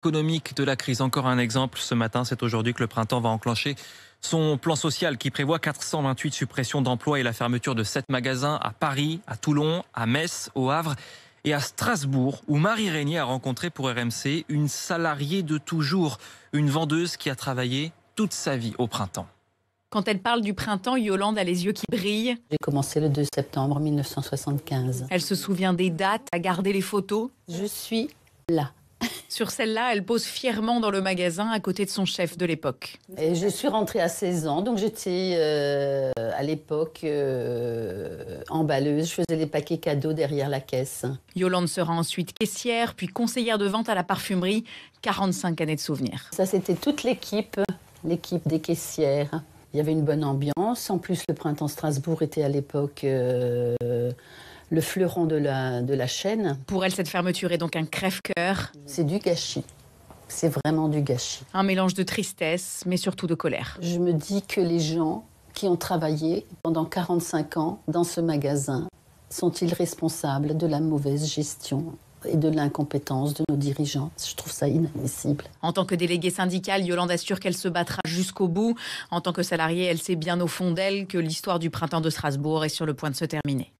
économique de la crise. Encore un exemple ce matin, c'est aujourd'hui que le printemps va enclencher son plan social qui prévoit 428 suppressions d'emplois et la fermeture de 7 magasins à Paris, à Toulon, à Metz, au Havre et à Strasbourg, où Marie Régnier a rencontré pour RMC une salariée de toujours, une vendeuse qui a travaillé toute sa vie au printemps. Quand elle parle du printemps, Yolande a les yeux qui brillent. J'ai commencé le 2 septembre 1975. Elle se souvient des dates, a gardé les photos. Je suis là. Sur celle-là, elle pose fièrement dans le magasin à côté de son chef de l'époque. Et je suis rentrée à 16 ans, donc j'étais euh, à l'époque euh, emballeuse. Je faisais les paquets cadeaux derrière la caisse. Yolande sera ensuite caissière, puis conseillère de vente à la parfumerie. 45 années de souvenirs. Ça, c'était toute l'équipe, l'équipe des caissières. Il y avait une bonne ambiance. En plus, le printemps Strasbourg était à l'époque. Euh, le fleuron de la, de la chaîne. Pour elle, cette fermeture est donc un crève-cœur. C'est du gâchis. C'est vraiment du gâchis. Un mélange de tristesse, mais surtout de colère. Je me dis que les gens qui ont travaillé pendant 45 ans dans ce magasin sont-ils responsables de la mauvaise gestion et de l'incompétence de nos dirigeants. Je trouve ça inadmissible. En tant que déléguée syndicale, Yolande assure qu'elle se battra jusqu'au bout. En tant que salariée, elle sait bien au fond d'elle que l'histoire du printemps de Strasbourg est sur le point de se terminer.